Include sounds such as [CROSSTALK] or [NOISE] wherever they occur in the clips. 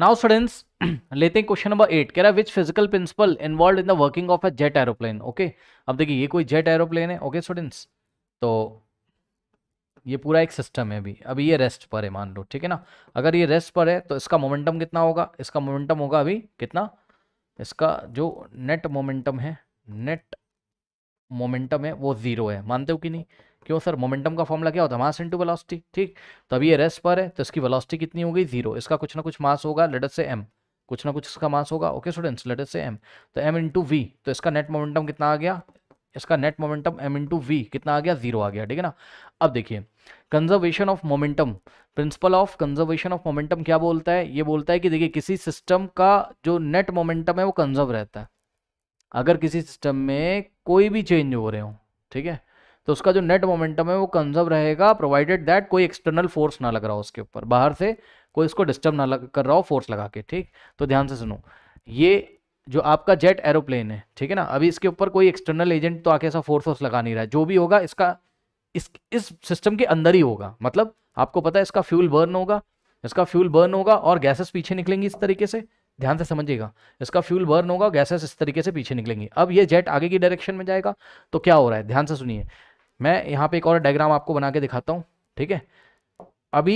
now students [CLEARS THROAT] लेते हैं question number eight कह रहा है which physical principle involve in the working of a jet aeroplane okay अब देखिए ये कोई जेट एरोप्लेन है ओके okay, स्टूडेंट्स तो ये पूरा एक सिस्टम है अभी अभी ये रेस्ट पर है मान लो ठीक है ना अगर ये रेस्ट पर है तो इसका मोमेंटम कितना होगा इसका मोमेंटम होगा अभी कितना इसका जो नेट मोमेंटम है नेट मोमेंटम है वो ज़ीरो है मानते हो कि नहीं क्यों सर मोमेंटम का फॉर्मला क्या होता है मास इंटू वेलोसिटी ठीक तो अभी ये रेस्ट पर है तो इसकी वेलोसिटी कितनी हो गई जीरो इसका कुछ ना कुछ मास होगा लेटर से एम कुछ ना कुछ इसका मास होगा ओके स्टूडेंट्स लेटर से एम तो एम इंटू वी तो इसका नेट मोमेंटम कितना आ गया इसका net momentum M into V कितना आ गया जीरो आ गया ठीक है ना अब देखिए conservation of momentum principle of conservation of momentum क्या बोलता है ये बोलता है कि देखिए किसी सिस्टम का जो नेट मोमेंटम है वो कंजर्व रहता है अगर किसी सिस्टम में कोई भी चेंज हो रहे हो ठीक है तो उसका जो नेट मोमेंटम है वो कंजर्व रहेगा प्रोवाइडेड दैट कोई एक्सटर्नल फोर्स ना लग रहा हो उसके ऊपर बाहर से कोई इसको डिस्टर्ब ना लग कर रहा हो फोर्स लगा के ठीक तो ध्यान से सुनो ये जो आपका जेट एरोप्लेन है ठीक है ना अभी इसके ऊपर कोई एक्सटर्नल एजेंट तो आके ऐसा फोर्स वोर्स लगा नहीं रहा है जो भी होगा इसका इस इस सिस्टम के अंदर ही होगा मतलब आपको पता है इसका फ्यूल बर्न होगा इसका फ्यूल बर्न होगा और गैसेस पीछे निकलेंगी इस तरीके से ध्यान से समझिएगा इसका फ्यूल बर्न होगा गैसेस इस तरीके से पीछे निकलेंगी अब ये जेट आगे की डायरेक्शन में जाएगा तो क्या हो रहा है ध्यान से सुनिए मैं यहाँ पे एक और डायग्राम आपको बना के दिखाता हूँ ठीक है अभी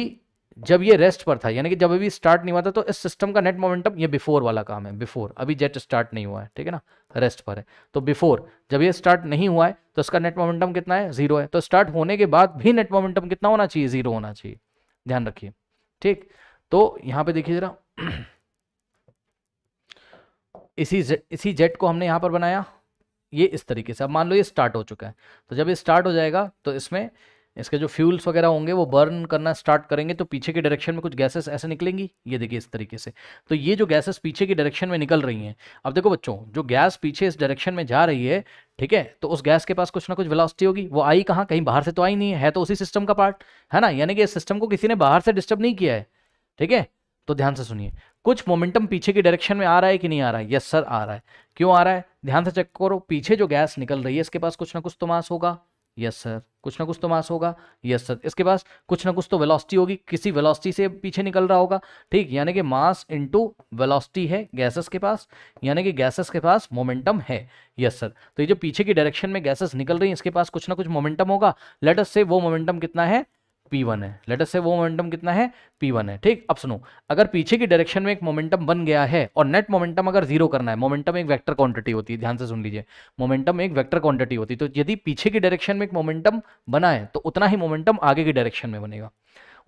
जब ये रेस्ट पर था यानी कि जब अभी स्टार्ट नहीं हुआ था तो इस सिस्टम का नेट मोमेंटम ये बिफोर वाला काम है बिफोर अभी जेट स्टार्ट नहीं हुआ है ठीक है ना रेस्ट पर है तो बिफोर जब ये स्टार्ट नहीं हुआ है तो इसका नेट मोमेंटम कितना है जीरो है तो स्टार्ट होने के बाद भी नेट मोमेंटम कितना होना चाहिए जीरो होना चाहिए ध्यान रखिए ठीक तो यहाँ पे देखिए जरा [CLEARS THROAT] इसी जे, इसी जेट को हमने यहाँ पर बनाया ये इस तरीके से अब मान लो ये स्टार्ट हो चुका है तो जब ये स्टार्ट हो जाएगा तो इसमें इसके जो फ्यूल्स वगैरह होंगे वो बर्न करना स्टार्ट करेंगे तो पीछे के डायरेक्शन में कुछ गैसेस ऐसे निकलेंगी ये देखिए इस तरीके से तो ये जो गैसेस पीछे की डायरेक्शन में निकल रही हैं अब देखो बच्चों जो गैस पीछे इस डायरेक्शन में जा रही है ठीक है तो उस गैस के पास कुछ ना कुछ वेलोसिटी होगी वो आई कहाँ कहीं बाहर से तो आई नहीं है, है तो उसी सिस्टम का पार्ट है ना यानी कि इस सिस्टम को किसी ने बाहर से डिस्टर्ब नहीं किया है ठीक है तो ध्यान से सुनिए कुछ मोमेंटम पीछे की डायरेक्शन में आ रहा है कि नहीं आ रहा है यस सर आ रहा है क्यों आ रहा है ध्यान से चेक करो पीछे जो गैस निकल रही है इसके पास कुछ ना कुछ तो मास होगा यस सर कुछ ना कुछ तो मास होगा यस सर इसके पास कुछ ना कुछ तो वेलोसिटी होगी किसी वेलोसिटी से पीछे निकल रहा होगा ठीक यानी कि मास इनटू वेलोसिटी है गैसेस के पास यानी कि गैसेस के पास मोमेंटम है यस सर तो ये जो पीछे की डायरेक्शन में गैसेस निकल रही हैं इसके पास कुछ ना कुछ मोमेंटम होगा लेट अस से वो मोमेंटम कितना है पी वन है लेटर से वो मोमेंटम कितना है पी वन है ठीक अब सुनो अगर पीछे की डायरेक्शन में एक मोमेंटम बन गया है और नेट मोमेंटम अगर जीरो करना है मोमेंटम एक वेक्टर क्वांटिटी होती है ध्यान से सुन लीजिए मोमेंटम एक वेक्टर क्वांटिटी होती है तो यदि पीछे की डायरेक्शन में एक मोमेंटम बना है तो उतना ही मोमेंटम आगे की डायरेक्शन में बनेगा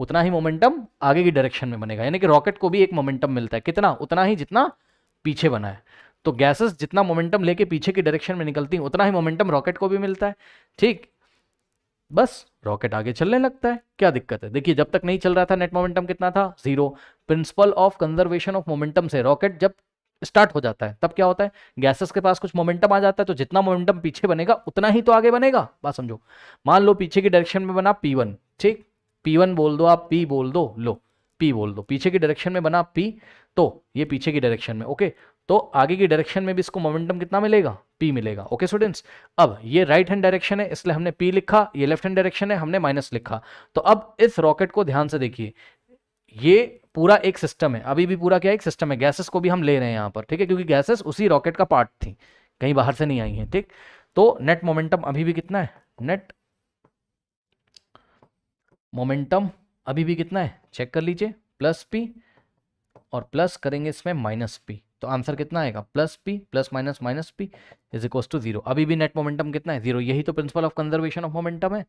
उतना ही मोमेंटम आगे की डायरेक्शन में बनेगा यानी कि रॉकेट को भी एक मोमेंटम मिलता है कितना उतना ही जितना पीछे बना है तो गैसेस जितना मोमेंटम लेके पीछे की डायरेक्शन में निकलती हैं उतना ही मोमेंटम रॉकेट को भी मिलता है ठीक बस रॉकेट आगे चलने लगता है क्या दिक्कत है देखिए जब तक नहीं चल रहा था नेट मोमेंटम कितना था zero principle of conservation of momentum से रॉकेट जब स्टार्ट हो जाता है तब क्या होता है गैसेस के पास कुछ मोमेंटम आ जाता है तो जितना मोमेंटम पीछे बनेगा उतना ही तो आगे बनेगा बात समझो मान लो पीछे की डायरेक्शन में बना पी वन ठीक पी वन बोल दो आप पी बोल दो लो पी बोल दो पीछे की डायरेक्शन में बना पी तो ये पीछे की डायरेक्शन में ओके तो आगे की डायरेक्शन में भी इसको मोमेंटम कितना मिलेगा पी मिलेगा ओके स्टूडेंट्स अब ये राइट हैंड डायरेक्शन है इसलिए हमने पी लिखा ये लेफ्ट हैंड डायरेक्शन है हमने माइनस लिखा तो अब इस रॉकेट को ध्यान से देखिए ये पूरा एक सिस्टम है अभी भी पूरा क्या एक सिस्टम है गैसेस को भी हम ले रहे हैं यहाँ पर ठीक है क्योंकि गैसेस उसी रॉकेट का पार्ट थी कहीं बाहर से नहीं आई है ठीक तो नेट मोमेंटम अभी भी कितना है नेट मोमेंटम अभी भी कितना है चेक कर लीजिए प्लस पी और प्लस करेंगे इसमें माइनस पी तो आंसर कितना आएगा plus P plus minus minus P is equal to zero अभी भी नेट मोमेंटम कितना है जीरो यही तो principle of conservation of momentum है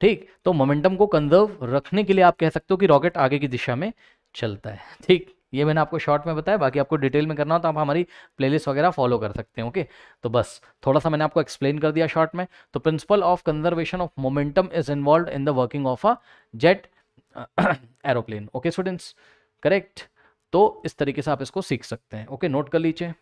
ठीक तो मोमेंटम को कंजर्व रखने के लिए आप कह सकते हो कि रॉकेट आगे की दिशा में चलता है ठीक ये मैंने आपको शॉर्ट में बताया बाकी आपको डिटेल में करना हो तो आप हमारी प्लेलिस्ट वगैरह फॉलो कर सकते हैं ओके तो बस थोड़ा सा मैंने आपको एक्सप्लेन कर दिया शॉर्ट में तो principle of conservation of momentum is involve in the working of a jet [CLEARS THROAT] aeroplane okay students correct तो इस तरीके से आप इसको सीख सकते हैं ओके नोट कर लीजिए